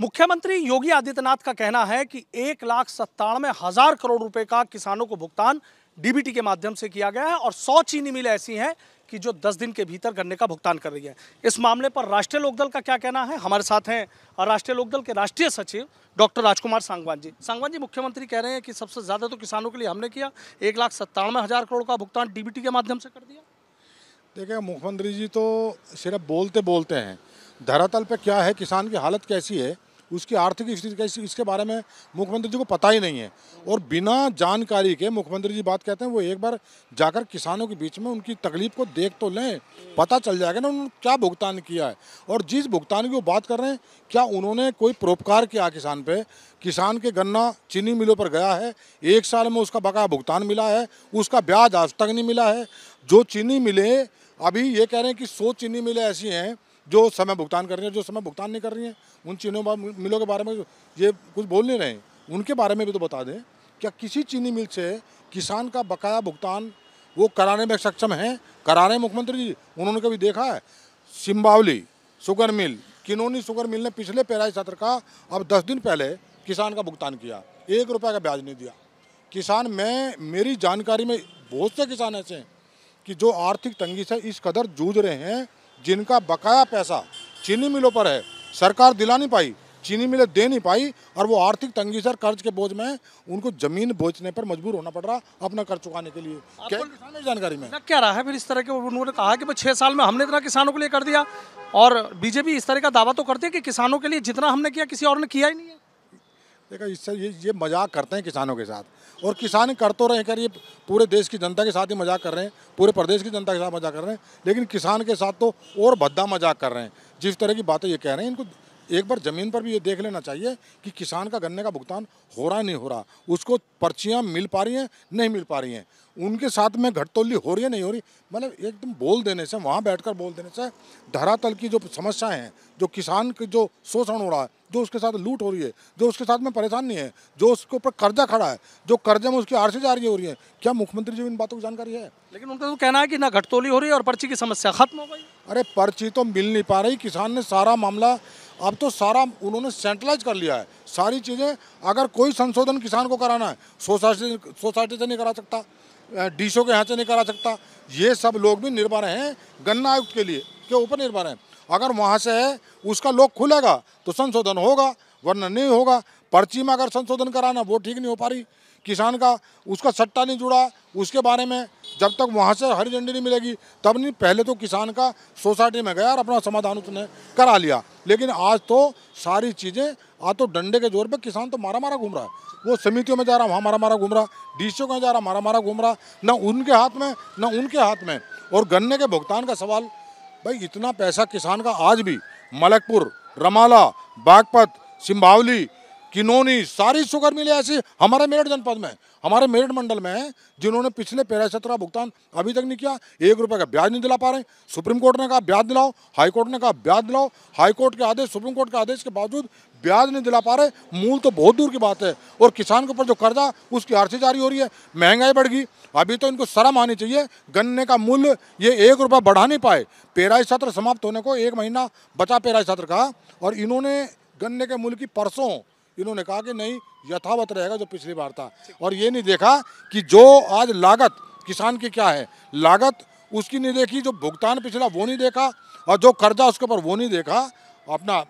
मुख्यमंत्री योगी आदित्यनाथ का कहना है कि एक लाख सत्तानवे हजार करोड़ रुपए का किसानों को भुगतान डीबीटी के माध्यम से किया गया है और सौ चीनी मिल ऐसी हैं कि जो 10 दिन के भीतर गन्ने का भुगतान कर रही है इस मामले पर राष्ट्रीय लोकदल का क्या कहना है हमारे साथ हैं राष्ट्रीय लोकदल के राष्ट्रीय सचिव डॉक्टर राजकुमार सांगवान जी सांगवान जी मुख्यमंत्री कह रहे हैं कि सबसे ज़्यादा तो किसानों के लिए हमने किया एक लाख सत्तानवे हज़ार करोड़ का भुगतान डीबीटी के माध्यम से कर दिया देखिए मुख्यमंत्री जी तो सिर्फ बोलते बोलते हैं धरातल पर क्या है किसान की हालत कैसी है उसकी आर्थिक स्थिति कैसी इसके बारे में मुख्यमंत्री जी को पता ही नहीं है और बिना जानकारी के मुख्यमंत्री जी बात कहते हैं वो एक बार जाकर किसानों के बीच में उनकी तकलीफ को देख तो लें पता चल जाएगा ना उन्होंने क्या भुगतान किया है और जिस भुगतान की वो बात कर रहे हैं क्या उन्होंने कोई परोपकार किया किसान पर किसान के गन्ना चीनी मिलों पर गया है एक साल में उसका बकाया भुगतान मिला है उसका ब्याज आज तक नहीं मिला है जो चीनी मिले अभी ये कह रहे हैं कि सौ चीनी मिले ऐसी हैं जो समय भुगतान कर रही हैं जो समय भुगतान नहीं कर रही हैं उन चीनी मिलों के बारे में ये कुछ बोल नहीं रहे उनके बारे में भी तो बता दें क्या किसी चीनी मिल से किसान का बकाया भुगतान वो कराने में सक्षम हैं करा रहे हैं मुख्यमंत्री जी उन्होंने कभी देखा है सिम्बावली शुगर मिल किनोनी शुगर मिल ने पिछले पेराई सत्र का अब दस दिन पहले किसान का भुगतान किया एक रुपये का ब्याज नहीं दिया किसान मैं मेरी जानकारी में बहुत से किसान ऐसे हैं कि जो आर्थिक तंगी से इस कदर जूझ रहे हैं जिनका बकाया पैसा चीनी मिलों पर है सरकार दिला नहीं पाई चीनी मिलें दे नहीं पाई और वो आर्थिक तंगी सर कर्ज के बोझ में उनको जमीन बोझने पर मजबूर होना पड़ रहा अपना कर्ज चुकाने के लिए क्या जानकारी में क्या रहा है फिर इस तरह के उन्होंने कहा कि छह साल में हमने इतना किसानों के लिए कर दिया और बीजेपी इस तरह का दावा तो करती है कि किसानों के लिए जितना हमने किया किसी और ने किया ही नहीं है देखा इससे ये ये मजाक करते हैं किसानों के साथ और किसान कर तो रहे कर ये पूरे देश की जनता के साथ ही मजाक कर रहे हैं पूरे प्रदेश की जनता के साथ मजाक कर रहे हैं लेकिन किसान के साथ तो और भद्दा मजाक कर रहे हैं जिस तरह की बातें ये कह रहे हैं इनको एक बार ज़मीन पर भी ये देख लेना चाहिए कि किसान का गन्ने का भुगतान हो रहा नहीं हो रहा उसको पर्चियाँ मिल पा रही हैं नहीं मिल पा रही हैं उनके साथ में घटतौली हो रही है नहीं हो रही मतलब एकदम बोल देने से वहाँ बैठ बोल देने से धरातल की जो समस्याएँ हैं जो किसान की जो शोषण हो रहा है जो उसके साथ लूट हो रही है जो उसके साथ में परेशानी है जो उसके ऊपर कर्जा खड़ा है जो कर्जे में उसकी आरसी जारी हो रही है क्या मुख्यमंत्री जी इन बातों की जानकारी है लेकिन उनका तो कहना है कि ना घटतौली हो रही है और पर्ची की समस्या खत्म हो गई अरे पर्ची तो मिल नहीं पा रही किसान ने सारा मामला अब तो सारा उन्होंने सेंट्रलाइज कर लिया है सारी चीज़ें अगर कोई संशोधन किसान को कराना है सोसाइटी सोसाइटी से नहीं करा सकता डीशो के यहाँ से नहीं करा सकता ये सब लोग भी निर्भर हैं गन्ना आयुक्त के लिए के ऊपर निर्भर हैं अगर वहाँ से है उसका लोग खुलेगा तो संशोधन होगा वरना नहीं होगा पर्ची में अगर संशोधन कराना वो ठीक नहीं हो पा रही किसान का उसका सट्टा नहीं जुड़ा उसके बारे में जब तक वहाँ से हरी झंडी नहीं मिलेगी तब नहीं पहले तो किसान का सोसाइटी में गया और अपना समाधान उसने करा लिया लेकिन आज तो सारी चीज़ें आज तो डंडे के जोर पे किसान तो मारा मारा घूम रहा है वो समितियों में जा रहा वहाँ मारा मारा घूम रहा डी को जा रहा मारा मारा घूम रहा ना उनके हाथ में ना उनके हाथ में और गन्ने के भुगतान का सवाल भाई इतना पैसा किसान का आज भी मलकपुर रमाला बागपत सिम्बावली किनोनी सारी शुगर मिले ऐसी हमारे मेरठ जनपद में हमारे मेरठ मंडल में जिन्होंने पिछले पेरा सत्रह भुगतान अभी तक नहीं किया एक रुपये का ब्याज नहीं दिला पा रहे सुप्रीम कोर्ट ने कहा ब्याज दिलाओ हाई कोर्ट ने कहा ब्याज दिलाओ हाई कोर्ट के आदेश सुप्रीम कोर्ट के आदेश के बावजूद ब्याज नहीं दिला पा रहे मूल तो बहुत दूर की बात है और किसान के ऊपर जो कर्जा उसकी आरसी जारी हो रही है महंगाई बढ़ गई अभी तो इनको शर्म आनी चाहिए गन्ने का मूल्य ये एक रुपया बढ़ा नहीं पाए पेराई सत्र समाप्त होने को एक महीना बचा पेराई सत्र का और इन्होंने गन्ने के मूल्य की परसों इन्होंने कहा कि नहीं यथावत रहेगा जो पिछली बार था और ये नहीं देखा कि जो आज लागत किसान की क्या है लागत उसकी नहीं देखी जो भुगतान पिछला वो नहीं देखा और जो कर्जा उसके ऊपर वो नहीं देखा अपना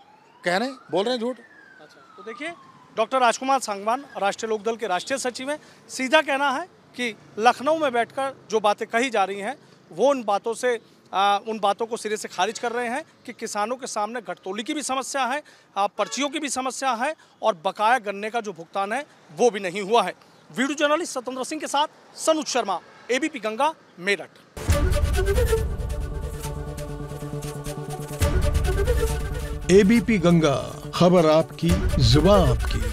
कह रहे बोल रहे झूठ अच्छा तो देखिए डॉक्टर राजकुमार सांगवान राष्ट्रीय लोकदल के राष्ट्रीय सचिव हैं सीधा कहना है कि लखनऊ में बैठकर जो बातें कही जा रही हैं वो उन बातों से आ, उन बातों को सिरे से खारिज कर रहे हैं कि किसानों के सामने घटतोली की भी समस्या है पर्चियों की भी समस्या है और बकाया गन्ने का जो भुगतान है वो भी नहीं हुआ है वीडियो जर्नलिस्ट सतेंद्र सिंह के साथ सनुज शर्मा एबीपी गंगा मेरठ एबीपी गंगा खबर आपकी जुबा आपकी